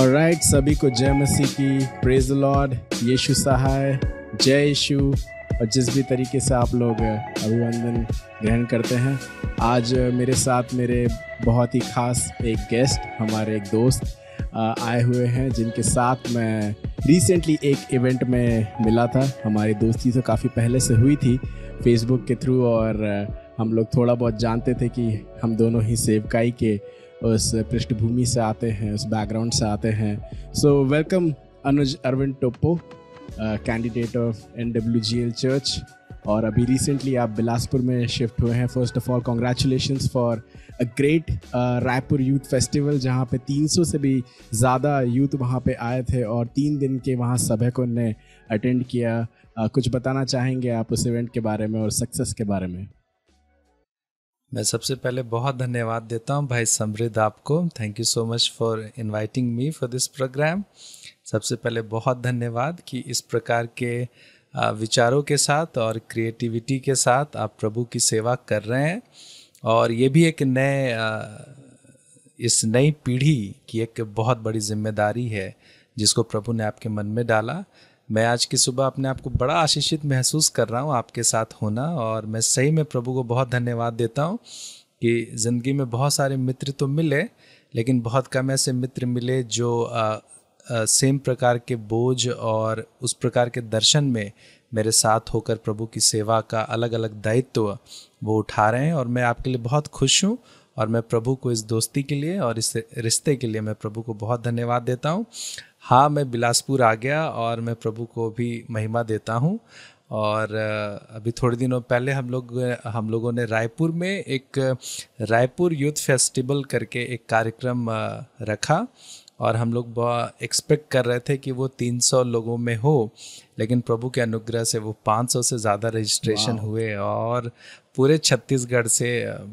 और राइट सभी को जय मसीह की प्रेज लॉर्ड यीशु सहाय जय यीशु और जिस भी तरीके से आप लोग अभिवंदन ग्रहण करते हैं आज मेरे साथ मेरे बहुत ही ख़ास एक गेस्ट हमारे एक दोस्त आए हुए हैं जिनके साथ मैं रिसेंटली एक इवेंट में मिला था हमारी दोस्ती तो काफ़ी पहले से हुई थी फेसबुक के थ्रू और हम लोग थोड़ा बहुत जानते थे कि हम दोनों ही सेवकाई के उस पृष्ठभूमि से आते हैं उस बैकग्राउंड से आते हैं so welcome Anuj Arvind Toppo candidate of N W G L church और अभी रिसेंटली आप बिलासपुर में शिफ्ट हुए हैं first of all congratulation for a great Raipur youth festival जहाँ पे 300 से भी ज़्यादा यूथ वहाँ पे आए थे और तीन दिन के वहाँ सभी को ने अटेंड किया uh, कुछ बताना चाहेंगे आप उस इवेंट के बारे में और सक्सेस के बारे में मैं सबसे पहले बहुत धन्यवाद देता हूँ भाई समृद्ध आपको thank you so much for inviting me for this programme सबसे पहले बहुत धन्यवाद कि इस प्रकार के विचारों के साथ और क्रिएटिविटी के साथ आप प्रभु की सेवा कर रहे हैं और ये भी एक नए इस नई पीढ़ी की एक बहुत बड़ी जिम्मेदारी है जिसको प्रभु ने आपके मन में डाला मैं आज की सुबह अपने आप को बड़ा आशीषित महसूस कर रहा हूँ आपके साथ होना और मैं सही में प्रभु को बहुत धन्यवाद देता हूँ कि ज़िंदगी में बहुत सारे मित्र तो मिले लेकिन बहुत कम ऐसे मित्र मिले जो आ, आ, सेम प्रकार के बोझ और उस प्रकार के दर्शन में मेरे साथ होकर प्रभु की सेवा का अलग अलग दायित्व वो उठा रहे हैं और मैं आपके लिए बहुत खुश हूँ और मैं प्रभु को इस दोस्ती के लिए और इस रिश्ते के लिए मैं प्रभु को बहुत धन्यवाद देता हूँ हाँ मैं बिलासपुर आ गया और मैं प्रभु को भी महिमा देता हूँ और अभी थोड़े दिनों पहले हम लोग हम लोगों ने रायपुर में एक रायपुर यूथ फेस्टिवल करके एक कार्यक्रम रखा और हम लोग एक्सपेक्ट कर रहे थे कि वो 300 लोगों में हो लेकिन प्रभु के अनुग्रह से वो 500 से ज़्यादा रजिस्ट्रेशन हुए और पूरे छत्तीसगढ़ से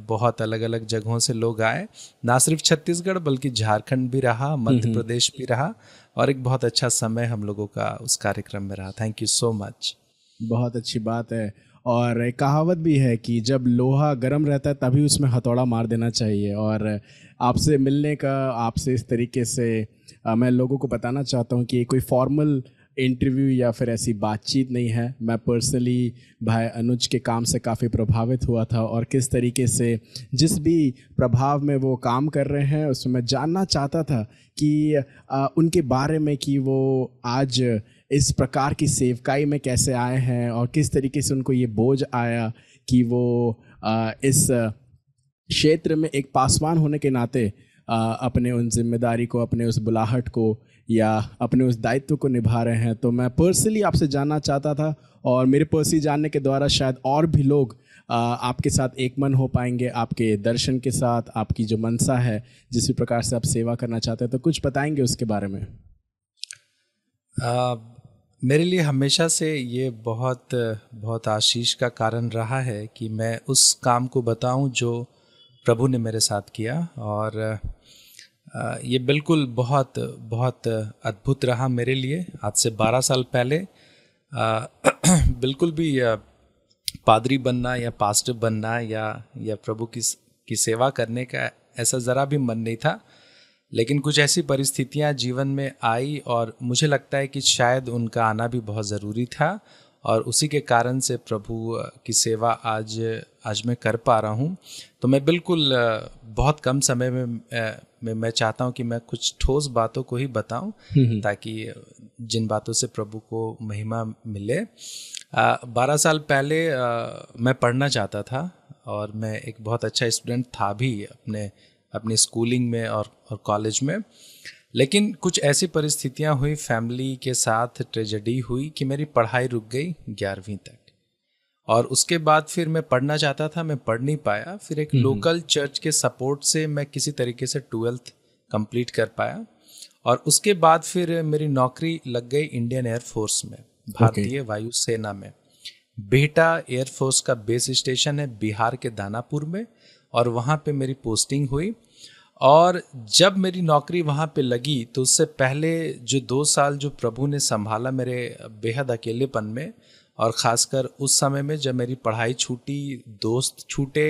बहुत अलग अलग जगहों से लोग आए ना सिर्फ छत्तीसगढ़ बल्कि झारखंड भी रहा मध्य प्रदेश भी रहा और एक बहुत अच्छा समय हम लोगों का उस कार्यक्रम में रहा थैंक यू सो मच बहुत अच्छी बात है और एक कहावत भी है कि जब लोहा गर्म रहता है तभी उसमें हथौड़ा मार देना चाहिए और आपसे मिलने का आपसे इस तरीके से मैं लोगों को बताना चाहता हूँ कि कोई फॉर्मल इंटरव्यू या फिर ऐसी बातचीत नहीं है मैं पर्सनली भाई अनुज के काम से काफ़ी प्रभावित हुआ था और किस तरीके से जिस भी प्रभाव में वो काम कर रहे हैं उसमें मैं जानना चाहता था कि आ, उनके बारे में कि वो आज इस प्रकार की सेवकाई में कैसे आए हैं और किस तरीके से उनको ये बोझ आया कि वो आ, इस क्षेत्र में एक पासवान होने के नाते आ, अपने उन जिम्मेदारी को अपने उस बुलाहट को या अपने उस दायित्व को निभा रहे हैं तो मैं पर्सनली आपसे जानना चाहता था और मेरे पर्सनली जानने के द्वारा शायद और भी लोग आपके साथ एक मन हो पाएंगे आपके दर्शन के साथ आपकी जो मनसा है जिस भी प्रकार से आप सेवा करना चाहते हैं तो कुछ बताएंगे उसके बारे में आ, मेरे लिए हमेशा से ये बहुत बहुत आशीष का कारण रहा है कि मैं उस काम को बताऊं जो प्रभु ने मेरे साथ किया और ये बिल्कुल बहुत बहुत अद्भुत रहा मेरे लिए आज से 12 साल पहले बिल्कुल भी पादरी बनना या पास्ट बनना या या प्रभु की की सेवा करने का ऐसा ज़रा भी मन नहीं था लेकिन कुछ ऐसी परिस्थितियाँ जीवन में आई और मुझे लगता है कि शायद उनका आना भी बहुत ज़रूरी था और उसी के कारण से प्रभु की सेवा आज आज मैं कर पा रहा हूँ तो मैं बिल्कुल बहुत कम समय में मैं मैं चाहता हूँ कि मैं कुछ ठोस बातों को ही बताऊँ हम्म, हम्म। ताकि जिन बातों से प्रभु को महिमा मिले बारह साल पहले आ, मैं पढ़ना चाहता था और मैं एक बहुत अच्छा स्टूडेंट था भी अपने अपने स्कूलिंग में और और कॉलेज में लेकिन कुछ ऐसी परिस्थितियां हुई फैमिली के साथ ट्रेजडी हुई कि मेरी पढ़ाई रुक गई ग्यारहवीं तक और उसके बाद फिर मैं पढ़ना चाहता था मैं पढ़ नहीं पाया फिर एक हम्म, हम्म। लोकल चर्च के सपोर्ट से मैं किसी तरीके से ट्वेल्थ कंप्लीट कर पाया और उसके बाद फिर मेरी नौकरी लग गई इंडियन एयरफोर्स में भारतीय okay. वायुसेना में बेहटा एयरफोर्स का बेस स्टेशन है बिहार के दानापुर में और वहाँ पे मेरी पोस्टिंग हुई और जब मेरी नौकरी वहाँ पे लगी तो उससे पहले जो दो साल जो प्रभु ने संभाला मेरे बेहद अकेलेपन में और ख़ासकर उस समय में जब मेरी पढ़ाई छूटी दोस्त छूटे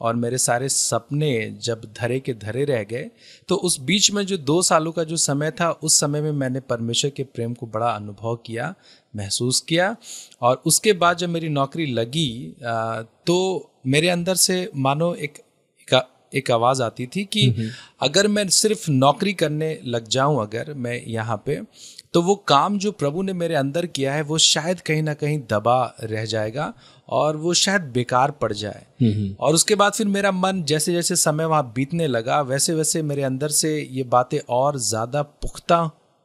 और मेरे सारे सपने जब धरे के धरे रह गए तो उस बीच में जो दो सालों का जो समय था उस समय में मैंने परमेश्वर के प्रेम को बड़ा अनुभव किया महसूस किया और उसके बाद जब मेरी नौकरी लगी तो मेरे अंदर से मानो एक एक आवाज़ आती थी कि अगर मैं सिर्फ नौकरी करने लग जाऊं अगर मैं यहाँ पे तो वो काम जो प्रभु ने मेरे अंदर किया है वो शायद कहीं ना कहीं दबा रह जाएगा और वो शायद बेकार पड़ जाए और उसके बाद फिर मेरा मन जैसे जैसे समय वहाँ बीतने लगा वैसे वैसे मेरे अंदर से ये बातें और ज़्यादा पुख्ता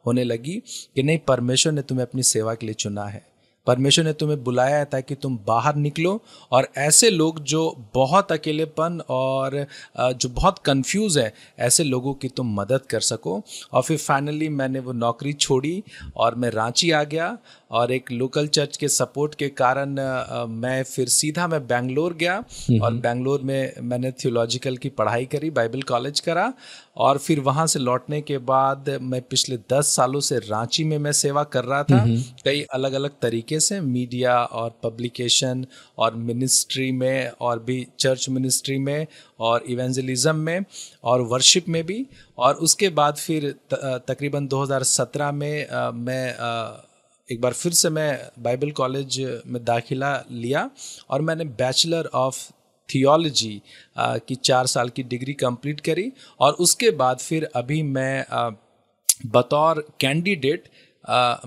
होने लगी कि नहीं परमेश्वर ने तुम्हें अपनी सेवा के लिए चुना है परमेश्वर ने तुम्हें बुलाया है ताकि तुम बाहर निकलो और ऐसे लोग जो बहुत अकेलेपन और जो बहुत कंफ्यूज है ऐसे लोगों की तुम मदद कर सको और फिर फाइनली मैंने वो नौकरी छोड़ी और मैं रांची आ गया और एक लोकल चर्च के सपोर्ट के कारण मैं फिर सीधा मैं बैंगलोर गया और बैंगलोर में मैंने थियोलॉजिकल की पढ़ाई करी बाइबल कॉलेज करा और फिर वहाँ से लौटने के बाद मैं पिछले दस सालों से रांची में मैं सेवा कर रहा था कई अलग अलग तरीके से मीडिया और पब्लिकेशन और मिनिस्ट्री में और भी चर्च मिनिस्ट्री में और इवेंजलिज्म में और वर्शिप में भी और उसके बाद फिर तकरीबन 2017 में मैं एक बार फिर से मैं बाइबल कॉलेज में दाखिला लिया और मैंने बैचलर ऑफ थियोलॉजी की चार साल की डिग्री कंप्लीट करी और उसके बाद फिर अभी मैं बतौर कैंडिडेट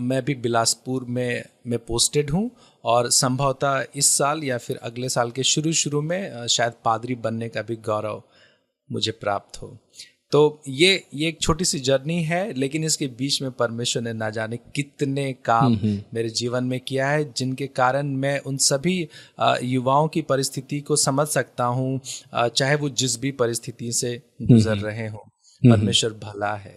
मैं भी बिलासपुर में मैं पोस्टेड हूँ और संभवतः इस साल या फिर अगले साल के शुरू शुरू में शायद पादरी बनने का भी गौरव मुझे प्राप्त हो तो ये ये एक छोटी सी जर्नी है लेकिन इसके बीच में परमेश्वर ने ना जाने कितने काम हम्म, हम्म। मेरे जीवन में किया है जिनके कारण मैं उन सभी युवाओं की परिस्थिति को समझ सकता हूँ चाहे वो जिस भी परिस्थिति से हम्म, गुजर रहे हों परमेश्वर भला है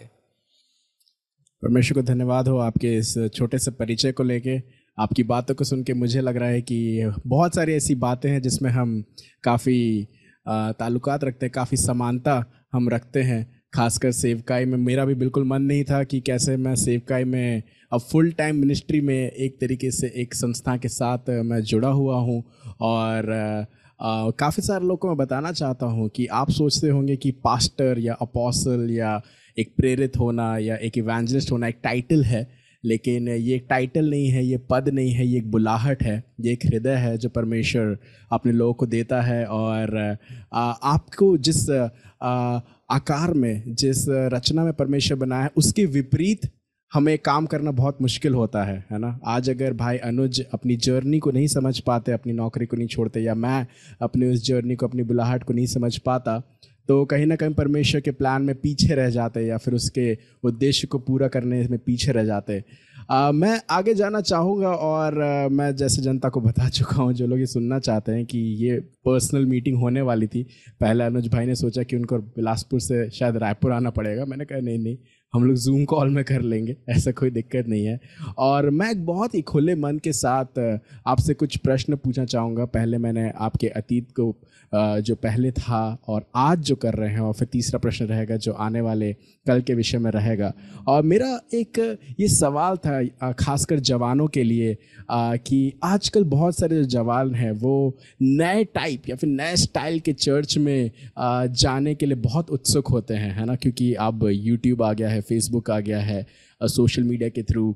परमेश्वर को धन्यवाद हो आपके इस छोटे से परिचय को लेके आपकी बातों को सुन के मुझे लग रहा है कि बहुत सारी ऐसी बातें हैं जिसमें हम काफ़ी ताल्लुकात रखते हैं काफ़ी समानता हम रखते हैं खासकर सेवकाई में मेरा भी बिल्कुल मन नहीं था कि कैसे मैं सेवकाई में अब फुल टाइम मिनिस्ट्री में एक तरीके से एक संस्था के साथ मैं जुड़ा हुआ हूँ और काफ़ी सारे लोग को मैं बताना चाहता हूँ कि आप सोचते होंगे कि पास्टर या अपोसल या एक प्रेरित होना या एक इवेंजलिस्ट होना एक टाइटल है लेकिन ये एक टाइटल नहीं है ये पद नहीं है ये एक बुलाहट है ये एक हृदय है जो परमेश्वर अपने लोगों को देता है और आपको जिस आकार में जिस रचना में परमेश्वर बनाया है उसके विपरीत हमें काम करना बहुत मुश्किल होता है है ना आज अगर भाई अनुज अपनी जर्नी को नहीं समझ पाते अपनी नौकरी को नहीं छोड़ते या मैं अपनी उस जर्नी को अपनी बुलाहट को नहीं समझ पाता तो कहीं ना कहीं परमेश्वर के प्लान में पीछे रह जाते या फिर उसके उद्देश्य को पूरा करने में पीछे रह जाते आ, मैं आगे जाना चाहूँगा और आ, मैं जैसे जनता को बता चुका हूँ जो लोग ये सुनना चाहते हैं कि ये पर्सनल मीटिंग होने वाली थी पहले अनुज भाई ने सोचा कि उनको बिलासपुर से शायद रायपुर आना पड़ेगा मैंने कहा नहीं नहीं हम लोग जूम कॉल में कर लेंगे ऐसा कोई दिक्कत नहीं है और मैं एक बहुत ही खुले मन के साथ आपसे कुछ प्रश्न पूछना चाहूँगा पहले मैंने आपके अतीत को जो पहले था और आज जो कर रहे हैं और फिर तीसरा प्रश्न रहेगा जो आने वाले कल के विषय में रहेगा और मेरा एक ये सवाल था खासकर जवानों के लिए कि आजकल बहुत सारे जो जवान हैं वो नए टाइप या फिर नए स्टाइल के चर्च में जाने के लिए बहुत उत्सुक होते हैं है ना क्योंकि अब यूट्यूब आ गया है फेसबुक आ गया है सोशल मीडिया के थ्रू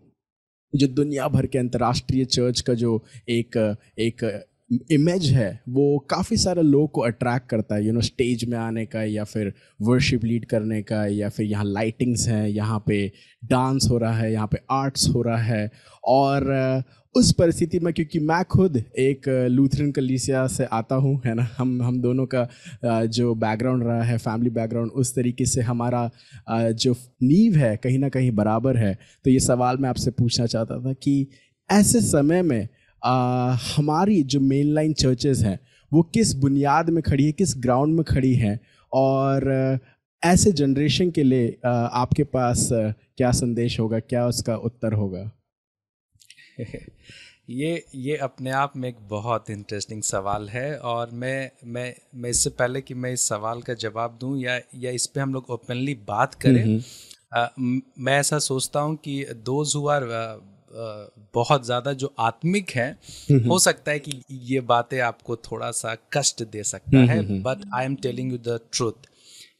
जो दुनिया भर के अंतर्राष्ट्रीय चर्च का जो एक एक इमेज है वो काफ़ी सारे लोगों को अट्रैक्ट करता है यू नो स्टेज में आने का या फिर वर्शिप लीड करने का या फिर यहाँ लाइटिंग्स हैं यहाँ पे डांस हो रहा है यहाँ पे आर्ट्स हो रहा है और uh, उस परिस्थिति में क्योंकि मैं खुद एक लूथरन uh, कलीसिया से आता हूँ है ना हम हम दोनों का uh, जो बैकग्राउंड रहा है फैमिली बैकग्राउंड उस तरीके से हमारा जो नींव है कहीं ना कहीं बराबर है तो ये सवाल मैं आपसे पूछना चाहता था कि ऐसे समय में हमारी जो मेन लाइन चर्चेज़ हैं वो किस बुनियाद में खड़ी है किस ग्राउंड में खड़ी है और ऐसे जनरेशन के लिए आपके पास क्या संदेश होगा क्या उसका उत्तर होगा ये ये अपने आप में एक बहुत इंटरेस्टिंग सवाल है और मैं मैं मैं इससे पहले कि मैं इस सवाल का जवाब दूं या या इस पे हम लोग ओपनली बात करें हम्म, हम्म। आ, मैं ऐसा सोचता हूं कि दोज हु आर बहुत ज़्यादा जो आत्मिक है हम्म, हम्म। हो सकता है कि ये बातें आपको थोड़ा सा कष्ट दे सकता हम्म, है but I am telling you the truth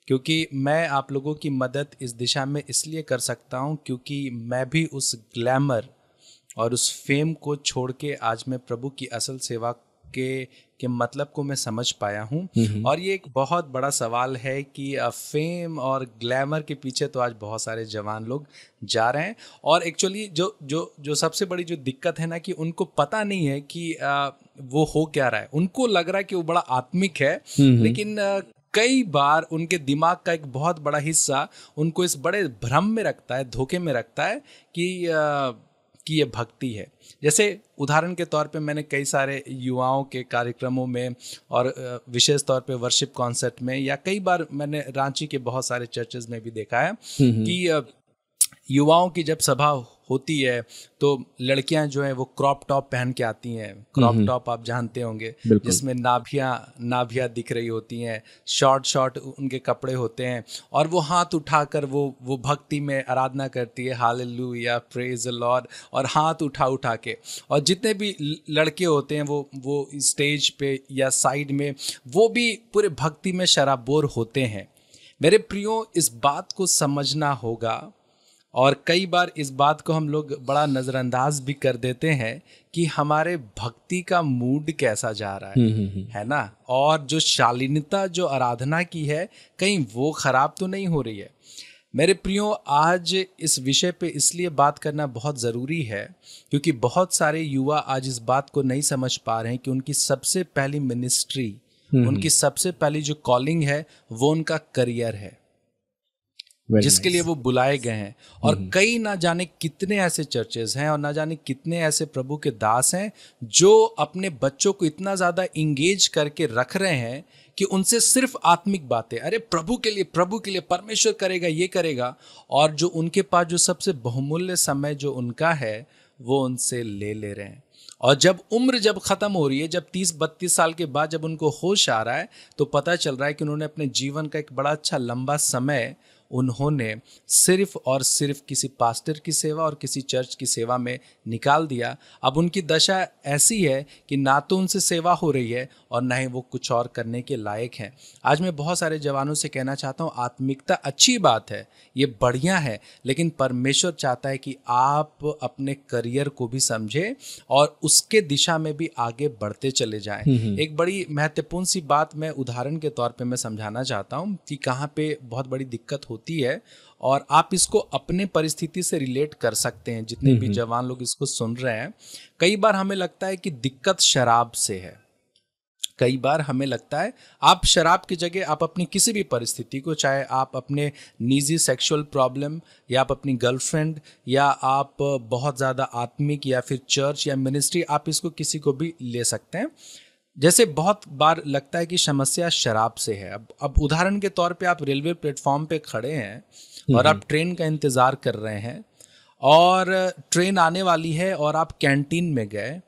क्योंकि मैं आप लोगों की मदद इस दिशा में इसलिए कर सकता हूँ क्योंकि मैं भी उस ग्लैमर और उस फेम को छोड़ के आज मैं प्रभु की असल सेवा के के मतलब को मैं समझ पाया हूँ और ये एक बहुत बड़ा सवाल है कि फेम और ग्लैमर के पीछे तो आज बहुत सारे जवान लोग जा रहे हैं और एक्चुअली जो जो जो सबसे बड़ी जो दिक्कत है ना कि उनको पता नहीं है कि वो हो क्या रहा है उनको लग रहा है कि वो बड़ा आत्मिक है लेकिन कई बार उनके दिमाग का एक बहुत बड़ा हिस्सा उनको इस बड़े भ्रम में रखता है धोखे में रखता है कि आ, कि ये भक्ति है जैसे उदाहरण के तौर पे मैंने कई सारे युवाओं के कार्यक्रमों में और विशेष तौर पे वर्शिप कॉन्सर्ट में या कई बार मैंने रांची के बहुत सारे चर्चेज में भी देखा है हम्म, हम्म। कि युवाओं की जब सभा होती है तो लड़कियां जो है वो क्रॉप टॉप पहन के आती हैं क्रॉप हम्म, हम्म। टॉप आप जानते होंगे जिसमें नाभिया नाभिया दिख रही होती हैं शॉर्ट शॉर्ट उनके कपड़े होते हैं और वो हाथ उठाकर वो वो भक्ति में आराधना करती है हाल या प्रेज लॉर्ड और हाथ उठा उठा के और जितने भी लड़के होते हैं वो वो स्टेज पे या साइड में वो भी पूरे भक्ति में शराबोर होते हैं मेरे प्रियो इस बात को समझना होगा और कई बार इस बात को हम लोग बड़ा नज़रअंदाज भी कर देते हैं कि हमारे भक्ति का मूड कैसा जा रहा है हम्म, हम्म, हम्म। है ना और जो शालीनता जो आराधना की है कहीं वो खराब तो नहीं हो रही है मेरे प्रियो आज इस विषय पे इसलिए बात करना बहुत ज़रूरी है क्योंकि बहुत सारे युवा आज इस बात को नहीं समझ पा रहे हैं कि उनकी सबसे पहली मिनिस्ट्री उनकी सबसे पहली जो कॉलिंग है वो उनका करियर है Very जिसके nice. लिए वो बुलाए गए हैं और mm-hmm. कई ना जाने कितने ऐसे चर्चेज हैं और ना जाने कितने ऐसे प्रभु के दास हैं जो अपने बच्चों को इतना ज़्यादा इंगेज करके रख रहे हैं कि उनसे सिर्फ आत्मिक बातें अरे प्रभु के लिए प्रभु के लिए परमेश्वर करेगा ये करेगा और जो उनके पास जो सबसे बहुमूल्य समय जो उनका है वो उनसे ले ले रहे हैं और जब उम्र जब ख़त्म हो रही है जब तीस बत्तीस साल के बाद जब उनको होश आ रहा है तो पता चल रहा है कि उन्होंने अपने जीवन का एक बड़ा अच्छा लंबा समय उन्होंने सिर्फ और सिर्फ किसी पास्टर की सेवा और किसी चर्च की सेवा में निकाल दिया अब उनकी दशा ऐसी है कि ना तो उनसे सेवा हो रही है और ना ही वो कुछ और करने के लायक हैं आज मैं बहुत सारे जवानों से कहना चाहता हूँ आत्मिकता अच्छी बात है ये बढ़िया है लेकिन परमेश्वर चाहता है कि आप अपने करियर को भी समझें और उसके दिशा में भी आगे बढ़ते चले जाएं हम्म, हम्म। एक बड़ी महत्वपूर्ण सी बात मैं उदाहरण के तौर पर मैं समझाना चाहता हूँ कि कहाँ पे बहुत बड़ी दिक्कत होती होती है और आप इसको अपने परिस्थिति से रिलेट कर सकते हैं जितने भी जवान लोग इसको सुन रहे हैं कई बार हमें लगता है कि दिक्कत शराब से है कई बार हमें लगता है आप शराब की जगह आप अपनी किसी भी परिस्थिति को चाहे आप अपने निजी सेक्सुअल प्रॉब्लम या आप अपनी गर्लफ्रेंड या आप बहुत ज़्यादा आत्मिक या फिर चर्च या मिनिस्ट्री आप इसको किसी को भी ले सकते हैं जैसे बहुत बार लगता है कि समस्या शराब से है अब अब उदाहरण के तौर पे आप रेलवे प्लेटफॉर्म पे खड़े हैं हम्म, और आप हम्म। ट्रेन का इंतज़ार कर रहे हैं और ट्रेन आने वाली है और आप कैंटीन में गए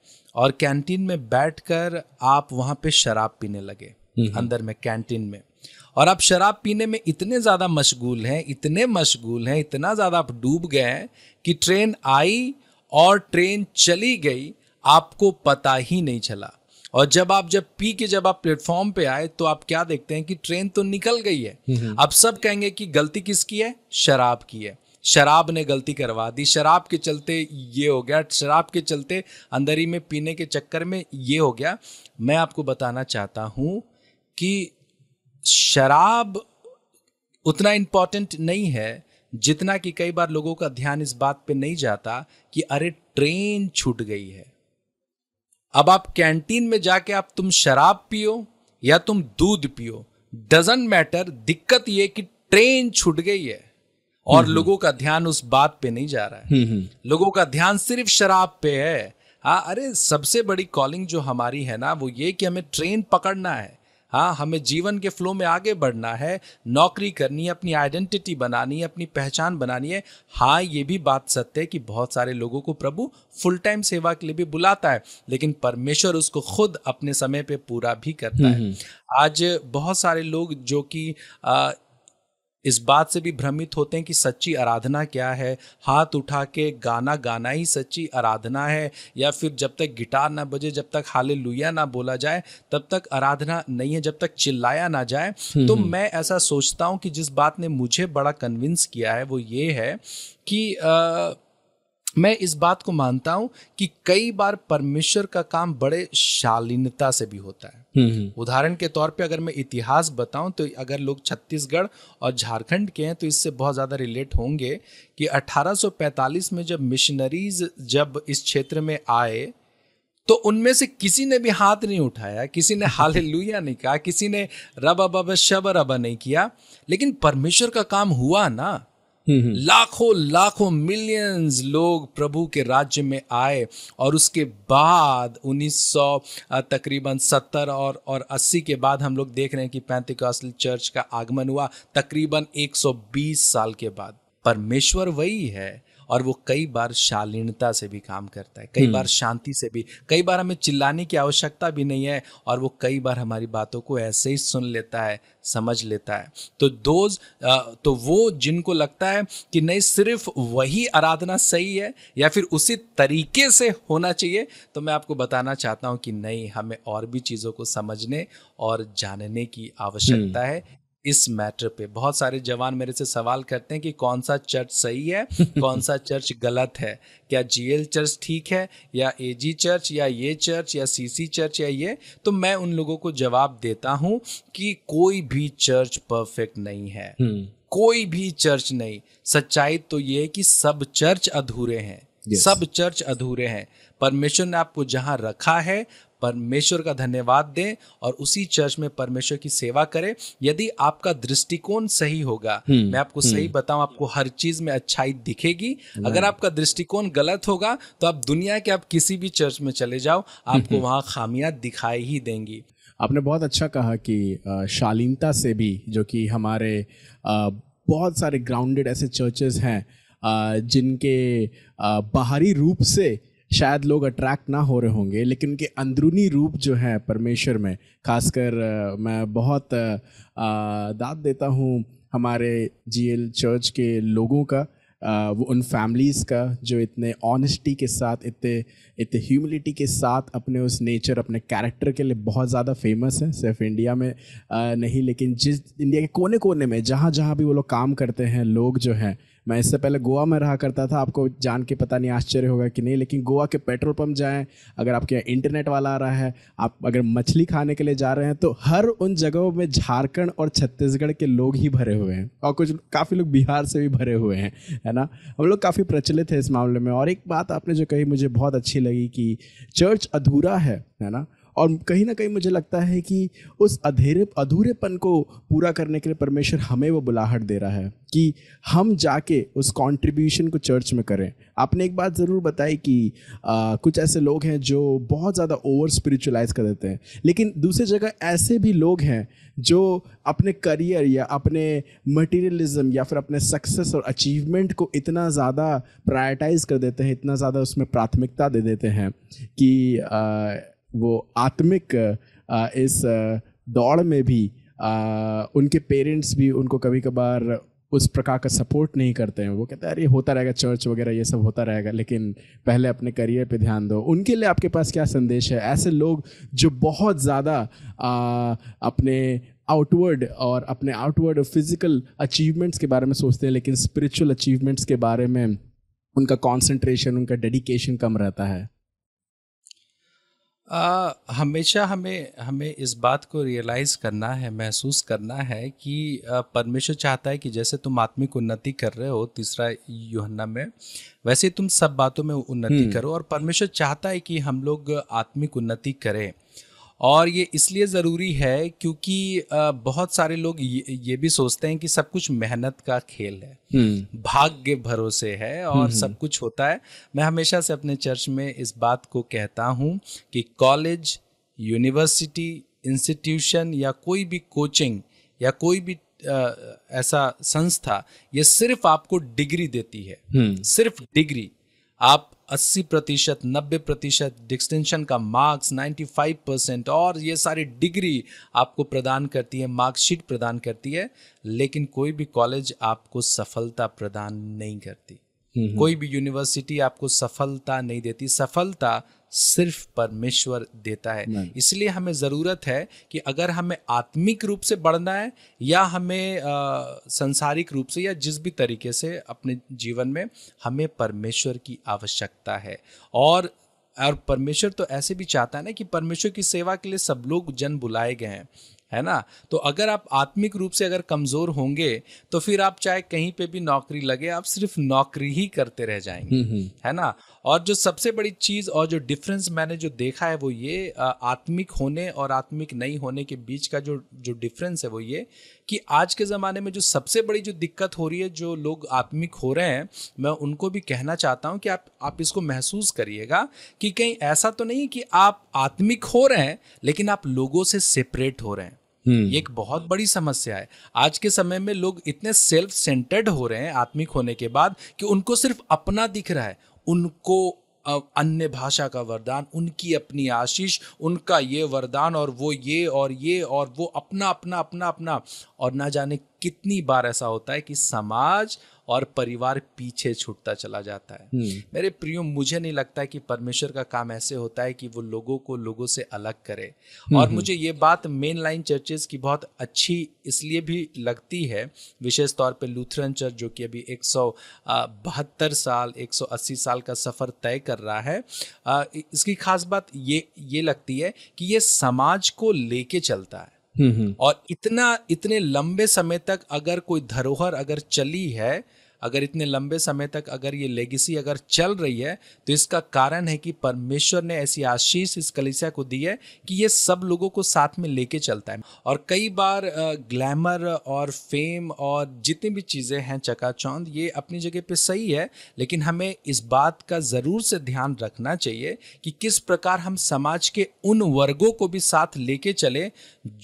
और कैंटीन में बैठकर आप वहाँ पे शराब पीने लगे हम्म, अंदर में कैंटीन में और आप शराब पीने में इतने ज़्यादा मशगूल हैं इतने मशगूल हैं इतना ज़्यादा आप डूब गए हैं कि ट्रेन आई और ट्रेन चली गई आपको पता ही नहीं चला और जब आप जब पी के जब आप प्लेटफॉर्म पे आए तो आप क्या देखते हैं कि ट्रेन तो निकल गई है अब सब कहेंगे कि गलती किसकी है शराब की है शराब ने गलती करवा दी शराब के चलते ये हो गया शराब के चलते अंदर ही में पीने के चक्कर में ये हो गया मैं आपको बताना चाहता हूँ कि शराब उतना इम्पॉर्टेंट नहीं है जितना कि कई बार लोगों का ध्यान इस बात पे नहीं जाता कि अरे ट्रेन छूट गई है अब आप कैंटीन में जाके आप तुम शराब पियो या तुम दूध पियो डजेंट मैटर दिक्कत यह कि ट्रेन छूट गई है और लोगों का ध्यान उस बात पे नहीं जा रहा है लोगों का ध्यान सिर्फ शराब पे है हाँ अरे सबसे बड़ी कॉलिंग जो हमारी है ना वो ये कि हमें ट्रेन पकड़ना है हाँ हमें जीवन के फ्लो में आगे बढ़ना है नौकरी करनी है अपनी आइडेंटिटी बनानी है अपनी पहचान बनानी है हाँ ये भी बात सत्य है कि बहुत सारे लोगों को प्रभु फुल टाइम सेवा के लिए भी बुलाता है लेकिन परमेश्वर उसको खुद अपने समय पे पूरा भी करता है हम्म, हम्म। आज बहुत सारे लोग जो कि इस बात से भी भ्रमित होते हैं कि सच्ची आराधना क्या है हाथ उठा के गाना गाना ही सच्ची आराधना है या फिर जब तक गिटार ना बजे जब तक हाले लुया ना बोला जाए तब तक आराधना नहीं है जब तक चिल्लाया ना जाए हम्म, तो हम्म। मैं ऐसा सोचता हूँ कि जिस बात ने मुझे बड़ा कन्विंस किया है वो ये है कि आ, मैं इस बात को मानता हूं कि कई बार परमेश्वर का काम बड़े शालीनता से भी होता है हम्म, हम्म। उदाहरण के तौर पे अगर मैं इतिहास बताऊं तो अगर लोग छत्तीसगढ़ और झारखंड के हैं तो इससे बहुत ज़्यादा रिलेट होंगे कि 1845 में जब मिशनरीज जब इस क्षेत्र में आए तो उनमें से किसी ने भी हाथ नहीं उठाया किसी ने हाल नहीं कहा किसी ने रब अब शब रबा नहीं किया लेकिन परमेश्वर का काम हुआ ना लाखों लाखों मिलियंस लोग प्रभु के राज्य में आए और उसके बाद 1900 तकरीबन 70 और और 80 के बाद हम लोग देख रहे हैं कि पैंतीकास्ल चर्च का आगमन हुआ तकरीबन 120 साल के बाद परमेश्वर वही है और वो कई बार शालीनता से भी काम करता है कई हम्म। बार शांति से भी कई बार हमें चिल्लाने की आवश्यकता भी नहीं है और वो कई बार हमारी बातों को ऐसे ही सुन लेता है समझ लेता है तो दोज तो वो जिनको लगता है कि नहीं सिर्फ वही आराधना सही है या फिर उसी तरीके से होना चाहिए तो मैं आपको बताना चाहता हूँ कि नहीं हमें और भी चीज़ों को समझने और जानने की आवश्यकता हम्म। है इस मैटर पे बहुत सारे जवान मेरे से सवाल करते हैं कि कौन सा चर्च सही है कौन सा चर्च गलत है क्या जीएल चर्च ठीक है या एजी चर्च या ये चर्च या सीसी चर्च या ये तो मैं उन लोगों को जवाब देता हूँ कि कोई भी चर्च परफेक्ट नहीं है हम्म। कोई भी चर्च नहीं सच्चाई तो ये है कि सब चर्च अधूरे हैं yes. सब चर्च अधूरे हैं परमेश्वर ने आपको जहां रखा है परमेश्वर का धन्यवाद दें और उसी चर्च में परमेश्वर की सेवा करें यदि आपका दृष्टिकोण सही होगा हम्म, मैं आपको सही हम्म। बताऊं आपको हर चीज में अच्छाई दिखेगी अगर आपका दृष्टिकोण गलत होगा तो आप दुनिया के आप किसी भी चर्च में चले जाओ आपको हम्म, वहाँ खामियां दिखाई ही देंगी आपने बहुत अच्छा कहा कि शालीनता से भी जो कि हमारे बहुत सारे ग्राउंडेड ऐसे चर्चेज हैं जिनके बाहरी रूप से शायद लोग अट्रैक्ट ना हो रहे होंगे लेकिन उनके अंदरूनी रूप जो है परमेश्वर में खासकर मैं बहुत दाद देता हूँ हमारे जीएल चर्च के लोगों का वो उन फैमिलीज़ का जो इतने ऑनेस्टी के साथ इतने इतने ह्यूमिलिटी के साथ अपने उस नेचर अपने कैरेक्टर के लिए बहुत ज़्यादा फेमस है सिर्फ इंडिया में नहीं लेकिन जिस इंडिया के कोने कोने में जहाँ जहाँ भी वो लोग काम करते हैं लोग जो हैं मैं इससे पहले गोवा में रहा करता था आपको जान के पता नहीं आश्चर्य होगा कि नहीं लेकिन गोवा के पेट्रोल पंप जाएँ अगर आपके यहाँ इंटरनेट वाला आ रहा है आप अगर मछली खाने के लिए जा रहे हैं तो हर उन जगहों में झारखंड और छत्तीसगढ़ के लोग ही भरे हुए हैं और कुछ काफ़ी लोग बिहार से भी भरे हुए हैं है ना हम लोग काफ़ी प्रचलित है इस मामले में और एक बात आपने जो कही मुझे बहुत अच्छी लगी कि चर्च अधूरा है है ना और कहीं ना कहीं मुझे लगता है कि उस अधेरे अधूरेपन को पूरा करने के लिए परमेश्वर हमें वो बुलाहट दे रहा है कि हम जाके उस कंट्रीब्यूशन को चर्च में करें आपने एक बात ज़रूर बताई कि आ, कुछ ऐसे लोग हैं जो बहुत ज़्यादा ओवर स्पिरिचुलाइज कर देते हैं लेकिन दूसरी जगह ऐसे भी लोग हैं जो अपने करियर या अपने मटेरियलिज्म या फिर अपने सक्सेस और अचीवमेंट को इतना ज़्यादा प्रायोरिटाइज कर देते हैं इतना ज़्यादा उसमें प्राथमिकता दे देते हैं कि आ, वो आत्मिक इस दौड़ में भी उनके पेरेंट्स भी उनको कभी कभार उस प्रकार का सपोर्ट नहीं करते हैं वो कहते हैं अरे होता रहेगा चर्च वगैरह ये सब होता रहेगा लेकिन पहले अपने करियर पे ध्यान दो उनके लिए आपके पास क्या संदेश है ऐसे लोग जो बहुत ज़्यादा अपने आउटवर्ड और अपने आउटवर्ड और फिजिकल अचीवमेंट्स के बारे में सोचते हैं लेकिन स्पिरिचुअल अचीवमेंट्स के बारे में उनका कॉन्सेंट्रेशन उनका डेडिकेशन कम रहता है आ, हमेशा हमें हमें इस बात को रियलाइज़ करना है महसूस करना है कि परमेश्वर चाहता है कि जैसे तुम आत्मिक उन्नति कर रहे हो तीसरा योहन्ना में वैसे तुम सब बातों में उन्नति हम्म। करो और परमेश्वर चाहता है कि हम लोग आत्मिक उन्नति करें और ये इसलिए ज़रूरी है क्योंकि बहुत सारे लोग ये, भी सोचते हैं कि सब कुछ मेहनत का खेल है हम्म। भाग्य भरोसे है और हम्म, सब हम्म। कुछ होता है मैं हमेशा से अपने चर्च में इस बात को कहता हूँ कि कॉलेज यूनिवर्सिटी इंस्टीट्यूशन या कोई भी कोचिंग या कोई भी ऐसा संस्था ये सिर्फ आपको डिग्री देती है सिर्फ डिग्री आप 80 प्रतिशत नब्बे प्रतिशत डिस्टेंशन का मार्क्स 95 परसेंट और ये सारी डिग्री आपको प्रदान करती है मार्कशीट प्रदान करती है लेकिन कोई भी कॉलेज आपको सफलता प्रदान नहीं करती हम्म, हम्म। कोई भी यूनिवर्सिटी आपको सफलता नहीं देती सफलता सिर्फ परमेश्वर देता है इसलिए हमें ज़रूरत है कि अगर हमें आत्मिक रूप से बढ़ना है या हमें आ, संसारिक रूप से या जिस भी तरीके से अपने जीवन में हमें परमेश्वर की आवश्यकता है और और परमेश्वर तो ऐसे भी चाहता है ना कि परमेश्वर की सेवा के लिए सब लोग जन बुलाए गए हैं है ना तो अगर आप आत्मिक रूप से अगर कमजोर होंगे तो फिर आप चाहे कहीं पे भी नौकरी लगे आप सिर्फ नौकरी ही करते रह जाएंगे हम्म, हम्म। है ना और जो सबसे बड़ी चीज और जो डिफरेंस मैंने जो देखा है वो ये आत्मिक होने और आत्मिक नहीं होने के बीच का जो जो डिफरेंस है वो ये कि आज के ज़माने में जो सबसे बड़ी जो दिक्कत हो रही है जो लोग आत्मिक हो रहे हैं मैं उनको भी कहना चाहता हूँ कि आप आप इसको महसूस करिएगा कि कहीं ऐसा तो नहीं कि आप आत्मिक हो रहे हैं लेकिन आप लोगों से सेपरेट हो रहे हैं हम्म। ये एक बहुत बड़ी समस्या है आज के समय में लोग इतने सेल्फ सेंटर्ड हो रहे हैं आत्मिक होने के बाद कि उनको सिर्फ अपना दिख रहा है उनको अन्य भाषा का वरदान उनकी अपनी आशीष उनका ये वरदान और वो ये और ये और वो अपना अपना अपना अपना और ना जाने कितनी बार ऐसा होता है कि समाज और परिवार पीछे छूटता चला जाता है हम्म। मेरे प्रियो मुझे नहीं लगता है कि परमेश्वर का काम ऐसे होता है कि वो लोगों को लोगों से अलग करे हम्म, और हम्म। मुझे ये बात मेन लाइन चर्चेज की बहुत अच्छी इसलिए भी लगती है विशेष तौर पे लूथरन चर्च जो कि अभी एक साल 180 साल का सफ़र तय कर रहा है इसकी खास बात ये ये लगती है कि ये समाज को लेके चलता है और इतना इतने लंबे समय तक अगर कोई धरोहर अगर चली है अगर इतने लंबे समय तक अगर ये लेगेसी अगर चल रही है तो इसका कारण है कि परमेश्वर ने ऐसी आशीष इस कलिसिया को दी है कि ये सब लोगों को साथ में लेके चलता है और कई बार ग्लैमर और फेम और जितनी भी चीज़ें हैं चकाचौंध ये अपनी जगह पे सही है लेकिन हमें इस बात का ज़रूर से ध्यान रखना चाहिए कि किस प्रकार हम समाज के उन वर्गों को भी साथ लेके चले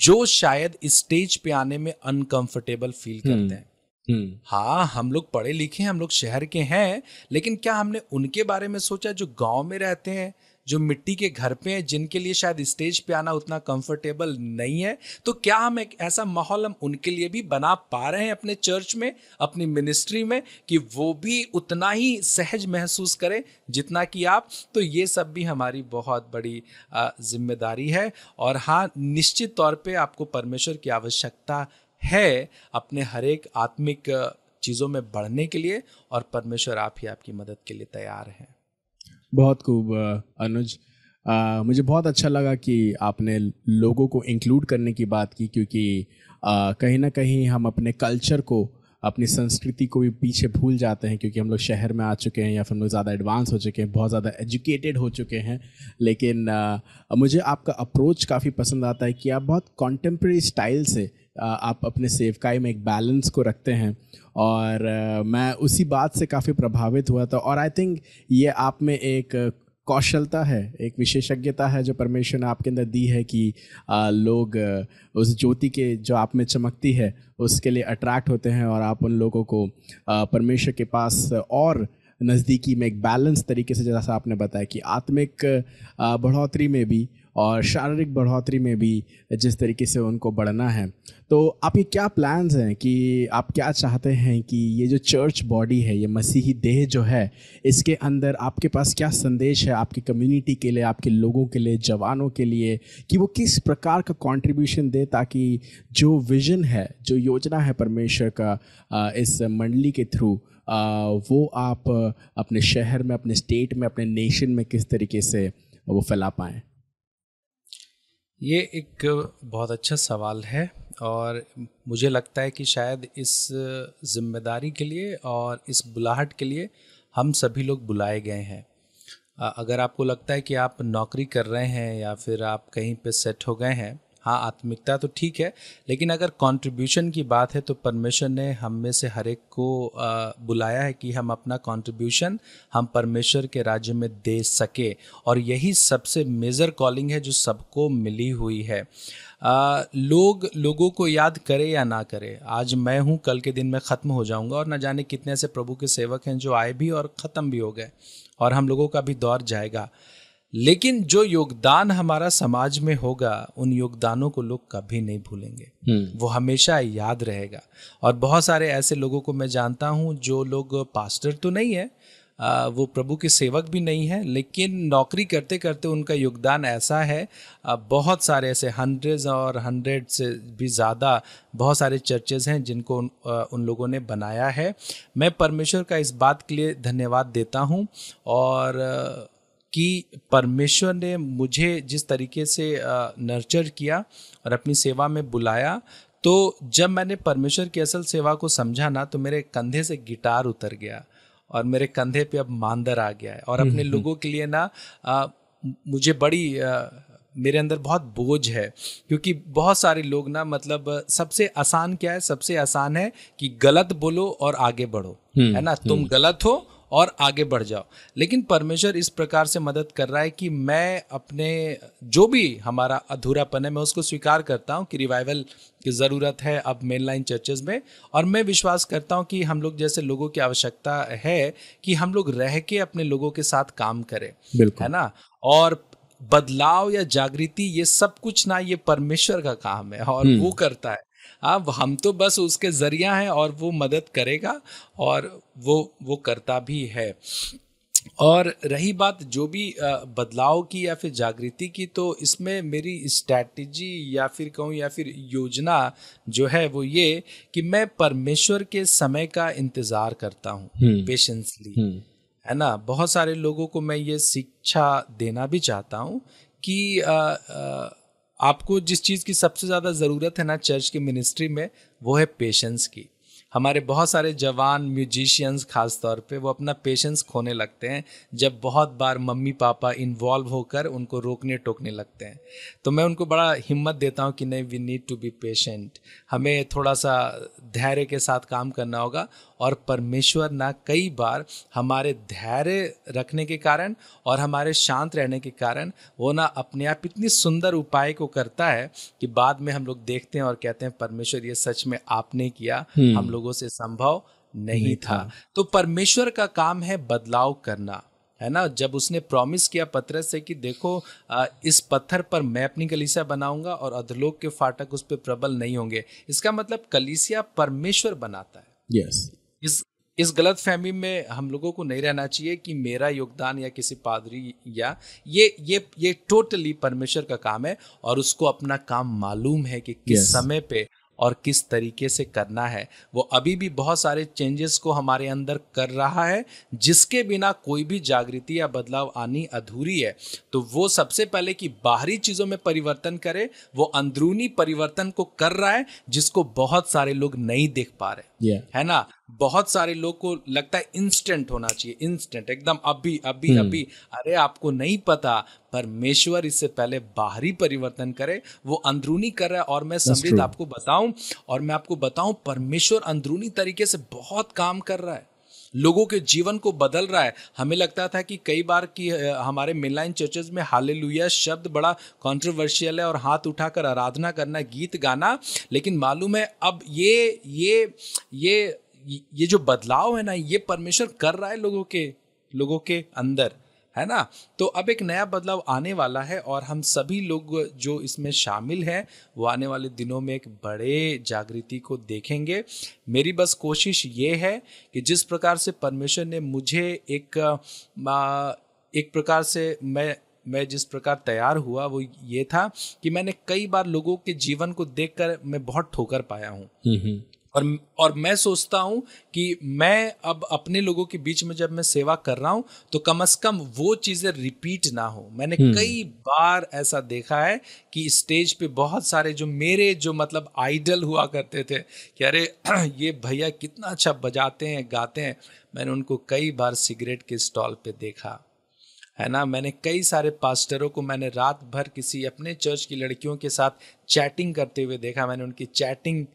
जो शायद स्टेज पे आने में अनकंफर्टेबल फील करते हम्म। हैं हम्म। हाँ हम लोग पढ़े लिखे हैं हम लोग शहर के हैं लेकिन क्या हमने उनके बारे में सोचा जो गांव में रहते हैं जो मिट्टी के घर पे हैं जिनके लिए शायद स्टेज पे आना उतना कंफर्टेबल नहीं है तो क्या हम एक ऐसा माहौल हम उनके लिए भी बना पा रहे हैं अपने चर्च में अपनी मिनिस्ट्री में कि वो भी उतना ही सहज महसूस करें जितना कि आप तो ये सब भी हमारी बहुत बड़ी जिम्मेदारी है और हाँ निश्चित तौर पर आपको परमेश्वर की आवश्यकता है अपने हर एक आत्मिक चीज़ों में बढ़ने के लिए और परमेश्वर आप ही आपकी मदद के लिए तैयार हैं बहुत खूब अनुज आ, मुझे बहुत अच्छा लगा कि आपने लोगों को इंक्लूड करने की बात की क्योंकि कहीं ना कहीं हम अपने कल्चर को अपनी संस्कृति को भी पीछे भूल जाते हैं क्योंकि हम लोग शहर में आ चुके हैं या फिर हम लोग ज़्यादा एडवांस हो चुके हैं बहुत ज़्यादा एजुकेटेड हो चुके हैं लेकिन आ, मुझे आपका अप्रोच काफ़ी पसंद आता है कि आप बहुत कॉन्टेम्प्रेरी स्टाइल से आप अपने सेवकाई में एक बैलेंस को रखते हैं और मैं उसी बात से काफ़ी प्रभावित हुआ था और आई थिंक ये आप में एक कौशलता है एक विशेषज्ञता है जो परमेश्वर ने आपके अंदर दी है कि आ, लोग उस ज्योति के जो आप में चमकती है उसके लिए अट्रैक्ट होते हैं और आप उन लोगों को परमेश्वर के पास और नज़दीकी में एक बैलेंस तरीके से जैसा आपने बताया कि आत्मिक बढ़ोतरी में भी और शारीरिक बढ़ोतरी में भी जिस तरीके से उनको बढ़ना है तो आपके क्या प्लान्स हैं कि आप क्या चाहते हैं कि ये जो चर्च बॉडी है ये मसीही देह जो है इसके अंदर आपके पास क्या संदेश है आपकी कम्युनिटी के लिए आपके लोगों के लिए जवानों के लिए कि वो किस प्रकार का कंट्रीब्यूशन दे ताकि जो विज़न है जो योजना है परमेश्वर का इस मंडली के थ्रू वो आप अपने शहर में अपने स्टेट में अपने नेशन में किस तरीके से वो फैला पाएँ ये एक बहुत अच्छा सवाल है और मुझे लगता है कि शायद इस जिम्मेदारी के लिए और इस बुलाहट के लिए हम सभी लोग बुलाए गए हैं अगर आपको लगता है कि आप नौकरी कर रहे हैं या फिर आप कहीं पे सेट हो गए हैं हाँ आत्मिकता तो ठीक है लेकिन अगर कंट्रीब्यूशन की बात है तो परमेश्वर ने हम में से हर एक को बुलाया है कि हम अपना कंट्रीब्यूशन हम परमेश्वर के राज्य में दे सके और यही सबसे मेजर कॉलिंग है जो सबको मिली हुई है आ, लोग लोगों को याद करें या ना करें आज मैं हूँ कल के दिन में ख़त्म हो जाऊँगा और ना जाने कितने ऐसे प्रभु के सेवक हैं जो आए भी और ख़त्म भी हो गए और हम लोगों का भी दौर जाएगा लेकिन जो योगदान हमारा समाज में होगा उन योगदानों को लोग कभी नहीं भूलेंगे हम्म। वो हमेशा याद रहेगा और बहुत सारे ऐसे लोगों को मैं जानता हूँ जो लोग पास्टर तो नहीं है आ, वो प्रभु के सेवक भी नहीं है लेकिन नौकरी करते करते उनका योगदान ऐसा है आ, बहुत सारे ऐसे हंड्रेड और हंड्रेड से भी ज़्यादा बहुत सारे चर्चेज हैं जिनको उन, आ, उन लोगों ने बनाया है मैं परमेश्वर का इस बात के लिए धन्यवाद देता हूँ और कि परमेश्वर ने मुझे जिस तरीके से नर्चर किया और अपनी सेवा में बुलाया तो जब मैंने परमेश्वर की असल सेवा को समझा ना तो मेरे कंधे से गिटार उतर गया और मेरे कंधे पे अब मांदर आ गया है और अपने हम्म, हम्म। लोगों के लिए ना आ, मुझे बड़ी आ, मेरे अंदर बहुत बोझ है क्योंकि बहुत सारे लोग ना मतलब सबसे आसान क्या है सबसे आसान है कि गलत बोलो और आगे बढ़ो हम्म, है ना तुम गलत हो और आगे बढ़ जाओ लेकिन परमेश्वर इस प्रकार से मदद कर रहा है कि मैं अपने जो भी हमारा अधूरापन है मैं उसको स्वीकार करता हूँ कि रिवाइवल की ज़रूरत है अब मेन लाइन चर्चेज में और मैं विश्वास करता हूँ कि हम लोग जैसे लोगों की आवश्यकता है कि हम लोग रह के अपने लोगों के साथ काम करें है ना और बदलाव या जागृति ये सब कुछ ना ये परमेश्वर का काम है और हम्म। वो करता है अब हम तो बस उसके ज़रिया हैं और वो मदद करेगा और वो वो करता भी है और रही बात जो भी बदलाव की या फिर जागृति की तो इसमें मेरी स्ट्रैटेजी या फिर कहूँ या फिर योजना जो है वो ये कि मैं परमेश्वर के समय का इंतज़ार करता हूँ पेशेंसली हम्म। हम्म। है ना बहुत सारे लोगों को मैं ये शिक्षा देना भी चाहता हूँ कि आ, आ, आपको जिस चीज़ की सबसे ज़्यादा ज़रूरत है ना चर्च की मिनिस्ट्री में वो है पेशेंस की हमारे बहुत सारे जवान म्यूजिशियंस खास तौर पे वो अपना पेशेंस खोने लगते हैं जब बहुत बार मम्मी पापा इन्वॉल्व होकर उनको रोकने टोकने लगते हैं तो मैं उनको बड़ा हिम्मत देता हूँ कि नहीं we need to be patient हमें थोड़ा सा धैर्य के साथ काम करना होगा और परमेश्वर ना कई बार हमारे धैर्य रखने के कारण और हमारे शांत रहने के कारण वो ना अपने आप इतनी सुंदर उपाय को करता है कि बाद में हम लोग देखते हैं और कहते हैं परमेश्वर ये सच में आपने किया हम्म। हम लोगों से संभव नहीं, नहीं था।, था तो परमेश्वर का काम है बदलाव करना है ना जब उसने प्रॉमिस किया पत्र से कि देखो इस पत्थर पर मैं अपनी कलीसिया बनाऊंगा और अधलोक के फाटक उस पर प्रबल नहीं होंगे इसका मतलब कलीसिया परमेश्वर बनाता है यस yes. इस इस गलत फहमी में हम लोगों को नहीं रहना चाहिए कि मेरा योगदान या किसी पादरी या ये ये ये टोटली परमेश्वर का काम है और उसको अपना काम मालूम है कि किस yes. समय पे और किस तरीके से करना है वो अभी भी बहुत सारे चेंजेस को हमारे अंदर कर रहा है जिसके बिना कोई भी जागृति या बदलाव आनी अधूरी है तो वो सबसे पहले कि बाहरी चीज़ों में परिवर्तन करे वो अंदरूनी परिवर्तन को कर रहा है जिसको बहुत सारे लोग नहीं देख पा रहे yeah. है ना बहुत सारे लोग को लगता है इंस्टेंट होना चाहिए इंस्टेंट एकदम अभी अभी हम्म। अभी अरे आपको नहीं पता परमेश्वर इससे पहले बाहरी परिवर्तन करे वो अंदरूनी कर रहा है और मैं समृद्ध आपको बताऊं और मैं आपको बताऊं परमेश्वर अंदरूनी तरीके से बहुत काम कर रहा है लोगों के जीवन को बदल रहा है हमें लगता था कि कई बार कि हमारे मिलाइन चर्चेज में हालेलुया शब्द बड़ा कंट्रोवर्शियल है और हाथ उठाकर आराधना करना गीत गाना लेकिन मालूम है अब ये ये ये ये जो बदलाव है ना ये परमेश्वर कर रहा है लोगों के लोगों के अंदर है ना तो अब एक नया बदलाव आने वाला है और हम सभी लोग जो इसमें शामिल हैं वो आने वाले दिनों में एक बड़े जागृति को देखेंगे मेरी बस कोशिश ये है कि जिस प्रकार से परमेश्वर ने मुझे एक एक प्रकार से मैं मैं जिस प्रकार तैयार हुआ वो ये था कि मैंने कई बार लोगों के जीवन को देखकर मैं बहुत ठोकर पाया हूँ हम्म, हम्म। और और मैं सोचता हूँ कि मैं अब अपने लोगों के बीच में जब मैं सेवा कर रहा हूँ तो कम अज कम वो चीज़ें रिपीट ना हो मैंने हम्म। कई बार ऐसा देखा है कि स्टेज पे बहुत सारे जो मेरे जो मतलब आइडल हुआ करते थे कि अरे ये भैया कितना अच्छा बजाते हैं गाते हैं मैंने उनको कई बार सिगरेट के स्टॉल पे देखा है ना मैंने कई सारे पास्टरों को मैंने रात भर किसी अपने चर्च की लड़कियों के साथ चैटिंग करते हुए देखा मैंने उनकी चैटिंग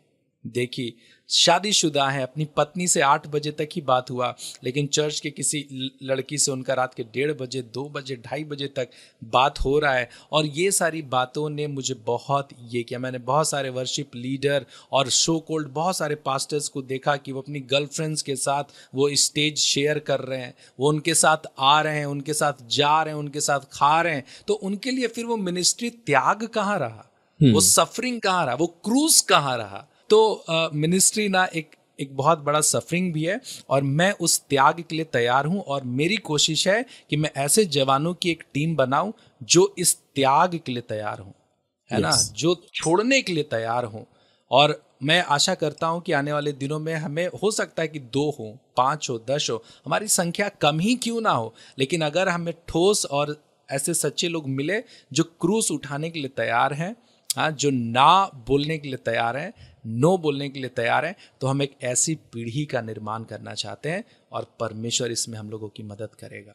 देखी शादीशुदा है अपनी पत्नी से आठ बजे तक ही बात हुआ लेकिन चर्च के किसी लड़की से उनका रात के डेढ़ बजे दो बजे ढाई बजे तक बात हो रहा है और ये सारी बातों ने मुझे बहुत ये किया मैंने बहुत सारे वर्शिप लीडर और शो कोल्ड बहुत सारे पास्टर्स को देखा कि वो अपनी गर्लफ्रेंड्स के साथ वो स्टेज शेयर कर रहे हैं वो उनके साथ आ रहे हैं उनके साथ जा रहे हैं उनके साथ खा रहे हैं तो उनके लिए फिर वो मिनिस्ट्री त्याग कहाँ रहा हम्म। वो सफरिंग कहाँ रहा वो क्रूज कहाँ रहा तो मिनिस्ट्री ना एक एक बहुत बड़ा सफरिंग भी है और मैं उस त्याग के लिए तैयार हूं और मेरी कोशिश है कि मैं ऐसे जवानों की एक टीम बनाऊं जो इस त्याग के लिए तैयार हूं है yes. ना जो छोड़ने के लिए तैयार हूं और मैं आशा करता हूं कि आने वाले दिनों में हमें हो सकता है कि दो हो पाँच हो दस हो हमारी संख्या कम ही क्यों ना हो लेकिन अगर हमें ठोस और ऐसे सच्चे लोग मिले जो क्रूस उठाने के लिए तैयार हैं हाँ जो ना बोलने के लिए तैयार हैं नो बोलने के लिए तैयार हैं तो हम एक ऐसी पीढ़ी का निर्माण करना चाहते हैं और परमेश्वर इसमें हम लोगों की मदद करेगा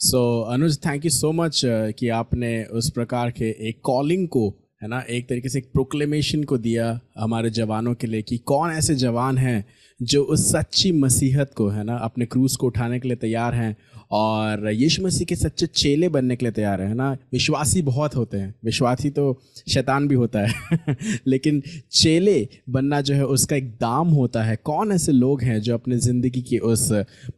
so so, Anuj thank you so much कि आपने उस प्रकार के एक कॉलिंग को है ना एक तरीके से एक प्रोक्लेमेशन को दिया हमारे जवानों के लिए कि कौन ऐसे जवान हैं जो उस सच्ची मसीहत को है ना अपने क्रूज को उठाने के लिए तैयार हैं और यीशु मसीह के सच्चे चेले बनने के लिए तैयार है ना विश्वासी बहुत होते हैं विश्वासी तो शैतान भी होता है लेकिन चेले बनना जो है उसका एक दाम होता है कौन ऐसे लोग हैं जो अपने ज़िंदगी की उस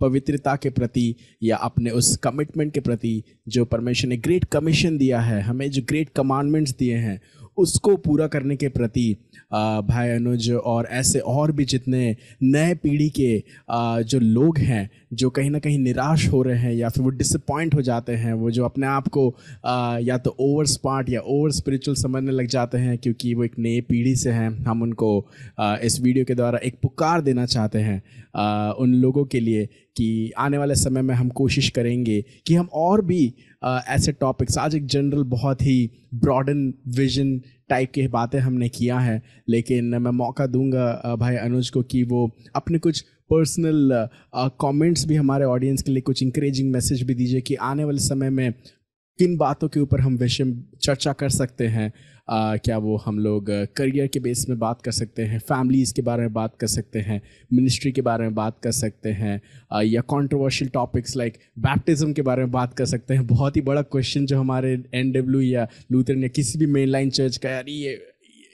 पवित्रता के प्रति या अपने उस कमिटमेंट के प्रति जो परमेश्वर ने ग्रेट कमीशन दिया है हमें जो ग्रेट कमांडमेंट्स दिए हैं उसको पूरा करने के प्रति भाई अनुज और ऐसे और भी जितने नए पीढ़ी के जो लोग हैं जो कहीं ना कहीं निराश हो रहे हैं या फिर वो डिसअपॉइंट हो जाते हैं वो जो अपने आप को या तो ओवर स्पार्ट या ओवर स्पिरिचुअल समझने लग जाते हैं क्योंकि वो एक नए पीढ़ी से हैं हम उनको इस वीडियो के द्वारा एक पुकार देना चाहते हैं उन लोगों के लिए कि आने वाले समय में हम कोशिश करेंगे कि हम और भी Uh, ऐसे टॉपिक्स आज एक जनरल बहुत ही ब्रॉडन विजन टाइप के बातें हमने किया है लेकिन मैं मौका दूंगा uh, भाई अनुज को कि वो अपने कुछ पर्सनल कमेंट्स uh, भी हमारे ऑडियंस के लिए कुछ इंकरेजिंग मैसेज भी दीजिए कि आने वाले समय में किन बातों के ऊपर हम विषय चर्चा कर सकते हैं आ, क्या वो हम लोग करियर के बेस में बात कर सकते हैं फैमिलीज़ के बारे में बात कर सकते हैं मिनिस्ट्री के बारे में बात कर सकते हैं आ, या कंट्रोवर्शियल टॉपिक्स लाइक बैप्टिज़म के बारे में बात कर सकते हैं बहुत ही बड़ा क्वेश्चन जो हमारे एन डब्ल्यू या लूथरन या किसी भी मेन लाइन चर्च का यार ये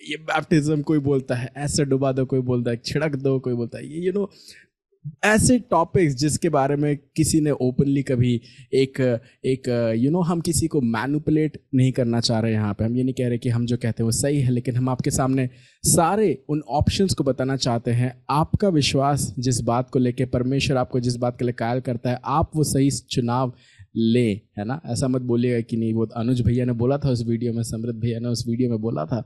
ये बैप्टिज़म कोई बोलता है ऐसे डुबा दो कोई बोलता है छिड़क दो कोई बोलता है ये यू नो ऐसे टॉपिक्स जिसके बारे में किसी ने ओपनली कभी एक एक यू you नो know, हम किसी को मैनुपलेट नहीं करना चाह रहे यहाँ पे हम ये नहीं कह रहे कि हम जो कहते हैं वो सही है लेकिन हम आपके सामने सारे उन ऑप्शंस को बताना चाहते हैं आपका विश्वास जिस बात को लेके परमेश्वर आपको जिस बात के लिए कायल करता है आप वो सही चुनाव ले है ना ऐसा मत बोलिएगा कि नहीं वो अनुज भैया ने बोला था उस वीडियो में समृद्ध भैया ने उस वीडियो में बोला था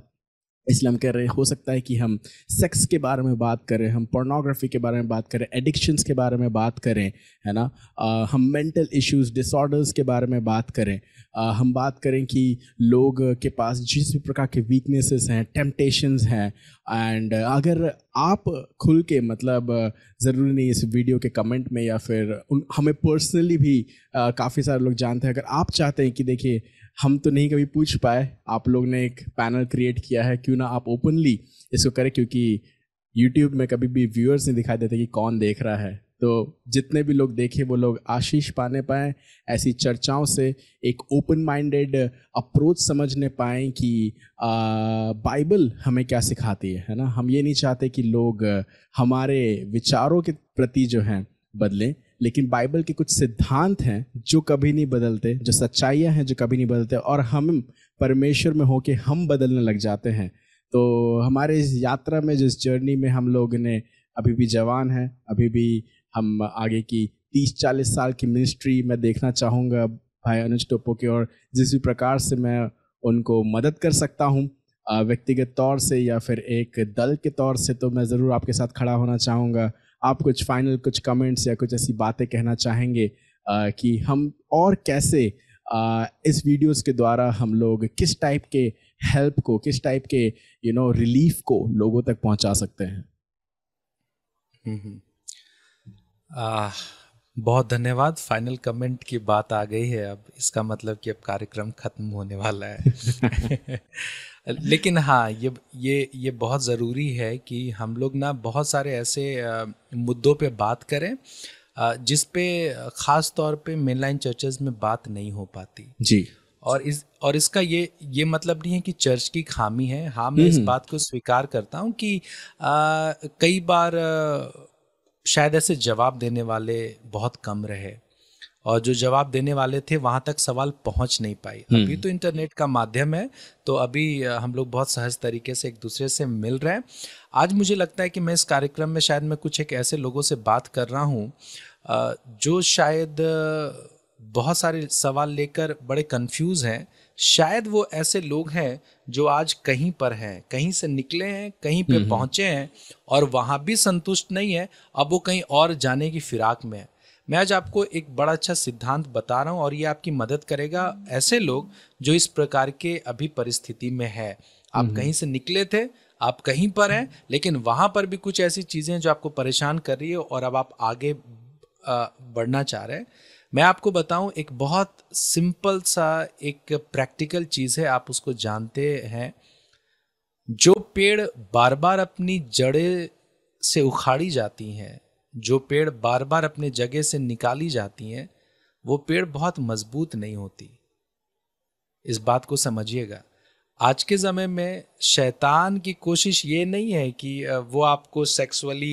इस्लाम कह रहे हैं हो सकता है कि हम सेक्स के बारे में बात करें हम पोर्नोग्राफी के बारे में बात करें एडिक्शंस के बारे में बात करें है ना आ, हम मेंटल इश्यूज डिसऑर्डर्स के बारे में बात करें आ, हम बात करें कि लोग के पास जिस भी प्रकार के वीकनेसेस हैं टेम्पटेशंस हैं एंड अगर आप खुल के मतलब ज़रूरी नहीं इस वीडियो के कमेंट में या फिर उन हमें पर्सनली भी काफ़ी सारे लोग जानते हैं अगर आप चाहते हैं कि देखिए हम तो नहीं कभी पूछ पाए आप लोग ने एक पैनल क्रिएट किया है क्यों ना आप ओपनली इसको करें क्योंकि यूट्यूब में कभी भी व्यूअर्स नहीं दिखाई देते कि कौन देख रहा है तो जितने भी लोग देखें वो लोग आशीष पाने पाए ऐसी चर्चाओं से एक ओपन माइंडेड अप्रोच समझने पाएँ कि बाइबल हमें क्या सिखाती है है ना हम ये नहीं चाहते कि लोग हमारे विचारों के प्रति जो हैं बदलें लेकिन बाइबल के कुछ सिद्धांत हैं जो कभी नहीं बदलते जो सच्चाइयाँ हैं जो कभी नहीं बदलते और हम परमेश्वर में होके हम बदलने लग जाते हैं तो हमारे इस यात्रा में जिस जर्नी में हम लोग ने अभी भी जवान हैं अभी भी हम आगे की तीस चालीस साल की मिनिस्ट्री मैं देखना चाहूँगा भाई अनुज टोपो की और जिस भी प्रकार से मैं उनको मदद कर सकता हूँ व्यक्तिगत तौर से या फिर एक दल के तौर से तो मैं ज़रूर आपके साथ खड़ा होना चाहूँगा आप कुछ फाइनल कुछ कमेंट्स या कुछ ऐसी बातें कहना चाहेंगे कि हम और कैसे इस वीडियोस के द्वारा हम लोग किस टाइप के हेल्प को किस टाइप के यू नो रिलीफ को लोगों तक पहुंचा सकते हैं हम्म, हम्म। बहुत धन्यवाद फाइनल कमेंट की बात आ गई है अब इसका मतलब कि अब कार्यक्रम खत्म होने वाला है लेकिन हाँ ये ये ये बहुत ज़रूरी है कि हम लोग ना बहुत सारे ऐसे मुद्दों पे बात करें जिस पे ख़ास तौर पे मेन लाइन चर्चेज में बात नहीं हो पाती जी और इस और इसका ये ये मतलब नहीं है कि चर्च की खामी है हाँ मैं इस हम्म। बात को स्वीकार करता हूँ कि आ, कई बार आ, शायद ऐसे जवाब देने वाले बहुत कम रहे और जो जवाब देने वाले थे वहाँ तक सवाल पहुँच नहीं पाई अभी हम्म। तो इंटरनेट का माध्यम है तो अभी हम लोग बहुत सहज तरीके से एक दूसरे से मिल रहे हैं आज मुझे लगता है कि मैं इस कार्यक्रम में शायद मैं कुछ एक ऐसे लोगों से बात कर रहा हूँ जो शायद बहुत सारे सवाल लेकर बड़े कंफ्यूज हैं शायद वो ऐसे लोग हैं जो आज कहीं पर हैं कहीं से निकले हैं कहीं पे हम्म, हम्म। पहुंचे हैं और वहाँ भी संतुष्ट नहीं है अब वो कहीं और जाने की फिराक में है मैं आज आपको एक बड़ा अच्छा सिद्धांत बता रहा हूँ और ये आपकी मदद करेगा ऐसे लोग जो इस प्रकार के अभी परिस्थिति में है आप हम्म, कहीं से निकले थे आप कहीं पर हैं लेकिन वहाँ पर भी कुछ ऐसी चीज़ें जो आपको परेशान कर रही है और अब आप आगे बढ़ना चाह रहे हैं मैं आपको बताऊं एक बहुत सिंपल सा एक प्रैक्टिकल चीज़ है आप उसको जानते हैं जो पेड़ बार बार अपनी जड़े से उखाड़ी जाती हैं जो पेड़ बार बार अपने जगह से निकाली जाती हैं वो पेड़ बहुत मजबूत नहीं होती इस बात को समझिएगा आज के समय में शैतान की कोशिश ये नहीं है कि वो आपको सेक्सुअली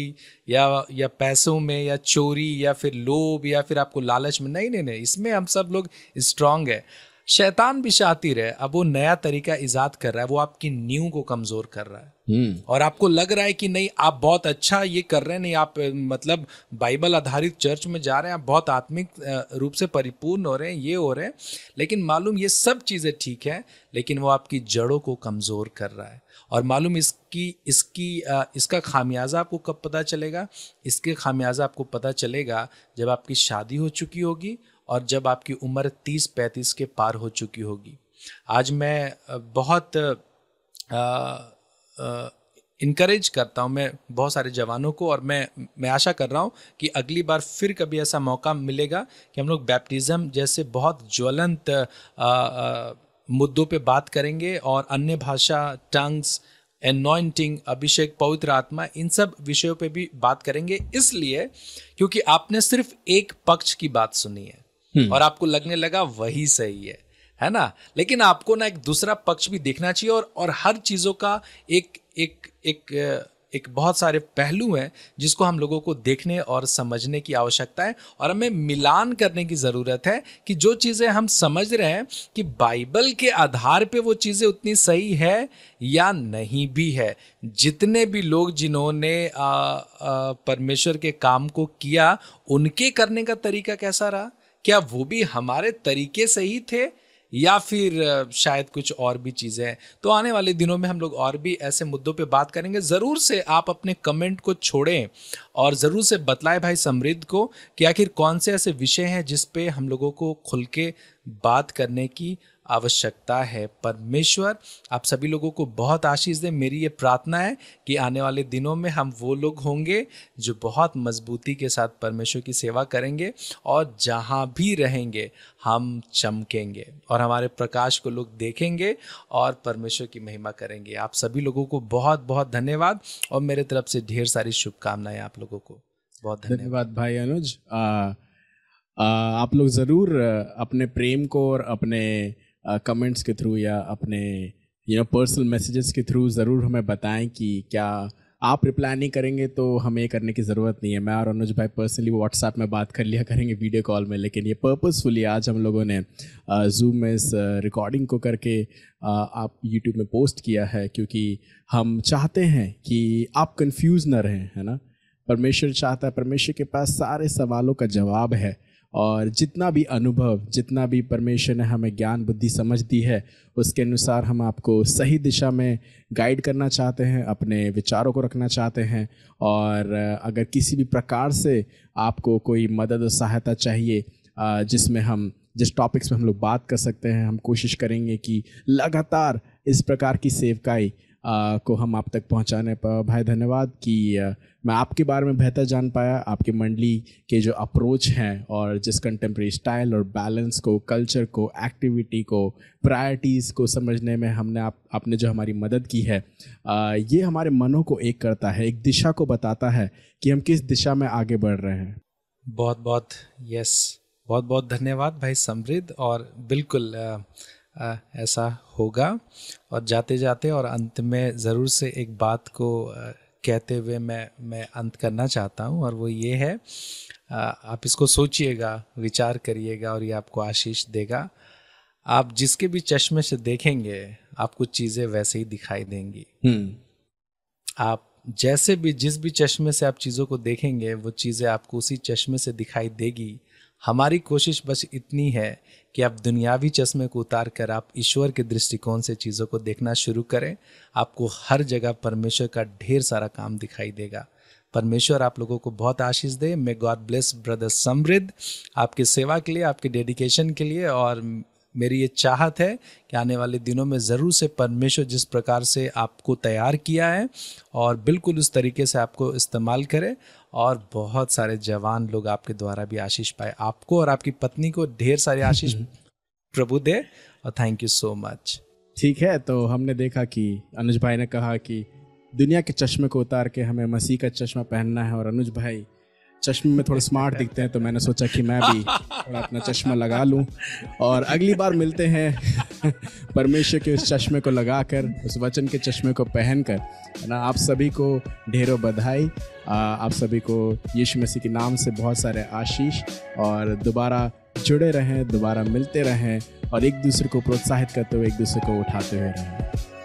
या या पैसों में या चोरी या फिर लोभ या फिर आपको लालच में नहीं नहीं नहीं इसमें हम सब लोग स्ट्रांग है शैतान भी शातिर है अब वो नया तरीका ईजाद कर रहा है वो आपकी नींव को कमजोर कर रहा है हम्म। और आपको लग रहा है कि नहीं आप बहुत अच्छा ये कर रहे हैं नहीं आप मतलब बाइबल आधारित चर्च में जा रहे हैं आप बहुत आत्मिक रूप से परिपूर्ण हो रहे हैं ये हो रहे हैं लेकिन मालूम ये सब चीज़ें ठीक है लेकिन वो आपकी जड़ों को कमज़ोर कर रहा है और मालूम इसकी इसकी इसका खामियाजा आपको कब पता चलेगा इसके खामियाजा आपको पता चलेगा जब आपकी शादी हो चुकी होगी और जब आपकी उम्र तीस पैंतीस के पार हो चुकी होगी आज मैं बहुत इनक्रेज करता हूँ मैं बहुत सारे जवानों को और मैं मैं आशा कर रहा हूँ कि अगली बार फिर कभी ऐसा मौका मिलेगा कि हम लोग बैप्टिज़म जैसे बहुत ज्वलंत मुद्दों पे बात करेंगे और अन्य भाषा टंग्स एनॉइंटिंग अभिषेक पवित्र आत्मा इन सब विषयों पे भी बात करेंगे इसलिए क्योंकि आपने सिर्फ एक पक्ष की बात सुनी है हम्म। और आपको लगने लगा वही सही है है ना लेकिन आपको ना एक दूसरा पक्ष भी देखना चाहिए और और हर चीज़ों का एक एक एक एक बहुत सारे पहलू हैं जिसको हम लोगों को देखने और समझने की आवश्यकता है और हमें मिलान करने की ज़रूरत है कि जो चीज़ें हम समझ रहे हैं कि बाइबल के आधार पे वो चीज़ें उतनी सही है या नहीं भी है जितने भी लोग जिन्होंने परमेश्वर के काम को किया उनके करने का तरीका कैसा रहा क्या वो भी हमारे तरीके से ही थे या फिर शायद कुछ और भी चीज़ें हैं तो आने वाले दिनों में हम लोग और भी ऐसे मुद्दों पे बात करेंगे ज़रूर से आप अपने कमेंट को छोड़ें और ज़रूर से बतलाएं भाई समृद्ध को कि आखिर कौन से ऐसे विषय हैं जिस पे हम लोगों को खुल के बात करने की आवश्यकता है परमेश्वर आप सभी लोगों को बहुत आशीष दें मेरी ये प्रार्थना है कि आने वाले दिनों में हम वो लोग होंगे जो बहुत मजबूती के साथ परमेश्वर की सेवा करेंगे और जहाँ भी रहेंगे हम चमकेंगे और हमारे प्रकाश को लोग देखेंगे और परमेश्वर की महिमा करेंगे आप सभी लोगों को बहुत बहुत धन्यवाद और मेरे तरफ से ढेर सारी शुभकामनाएं आप लोगों को बहुत धन्यवाद भाई अनुज आ, आ, आप लोग ज़रूर अपने प्रेम को और अपने कमेंट्स के थ्रू या अपने यू नो पर्सनल मैसेजेस के थ्रू ज़रूर हमें बताएं कि क्या आप रिप्लाई नहीं करेंगे तो हमें करने की ज़रूरत नहीं है मैं और अनुज भाई पर्सनली व्हाट्सएप में बात कर लिया करेंगे वीडियो कॉल में लेकिन ये पर्पसफुली आज हम लोगों ने जूम में इस रिकॉर्डिंग को करके आप यूट्यूब में पोस्ट किया है क्योंकि हम चाहते हैं कि आप कन्फ्यूज़ ना रहें है ना परमेश्वर चाहता है परमेश्वर के पास सारे सवालों का जवाब है और जितना भी अनुभव जितना भी परमेश्वर ने हमें ज्ञान बुद्धि समझ दी है उसके अनुसार हम आपको सही दिशा में गाइड करना चाहते हैं अपने विचारों को रखना चाहते हैं और अगर किसी भी प्रकार से आपको कोई मदद और सहायता चाहिए जिसमें हम जिस टॉपिक्स में हम लोग बात कर सकते हैं हम कोशिश करेंगे कि लगातार इस प्रकार की सेवकाई आ, को हम आप तक पहुंचाने पर भाई धन्यवाद कि मैं आपके बारे में बेहतर जान पाया आपके मंडली के जो अप्रोच हैं और जिस कंटेम्प्रेरी स्टाइल और बैलेंस को कल्चर को एक्टिविटी को प्रायरिटीज़ को समझने में हमने आप आपने जो हमारी मदद की है आ, ये हमारे मनों को एक करता है एक दिशा को बताता है कि हम किस दिशा में आगे बढ़ रहे हैं बहुत बहुत यस बहुत बहुत धन्यवाद भाई समृद्ध और बिल्कुल आ, ऐसा होगा और जाते जाते और अंत में ज़रूर से एक बात को कहते हुए मैं मैं अंत करना चाहता हूँ और वो ये है आप इसको सोचिएगा विचार करिएगा और ये आपको आशीष देगा आप जिसके भी चश्मे से देखेंगे आपको चीज़ें वैसे ही दिखाई देंगी हम्म। आप जैसे भी जिस भी चश्मे से आप चीज़ों को देखेंगे वो चीज़ें आपको उसी चश्मे से दिखाई देगी हमारी कोशिश बस इतनी है कि आप दुनियावी चश्मे को उतार कर आप ईश्वर के दृष्टिकोण से चीज़ों को देखना शुरू करें आपको हर जगह परमेश्वर का ढेर सारा काम दिखाई देगा परमेश्वर आप लोगों को बहुत आशीष दे मे गॉड ब्लेस ब्रदर समृद्ध आपकी सेवा के लिए आपके डेडिकेशन के लिए और मेरी ये चाहत है कि आने वाले दिनों में ज़रूर से परमेश्वर जिस प्रकार से आपको तैयार किया है और बिल्कुल उस तरीके से आपको इस्तेमाल करें और बहुत सारे जवान लोग आपके द्वारा भी आशीष पाए आपको और आपकी पत्नी को ढेर सारे आशीष हम्म। प्रभु दे और थैंक यू सो मच ठीक है तो हमने देखा कि अनुज भाई ने कहा कि दुनिया के चश्मे को उतार के हमें मसीह का चश्मा पहनना है और अनुज भाई चश्मे में थोड़े स्मार्ट दिखते हैं तो मैंने सोचा कि मैं भी थोड़ा अपना चश्मा लगा लूं और अगली बार मिलते हैं परमेश्वर के उस चश्मे को लगा कर उस वचन के चश्मे को पहन कर ना आप सभी को ढेरों बधाई आप सभी को यीशु मसीह के नाम से बहुत सारे आशीष और दोबारा जुड़े रहें दोबारा मिलते रहें और एक दूसरे को प्रोत्साहित करते हुए एक दूसरे को उठाते हुए रहें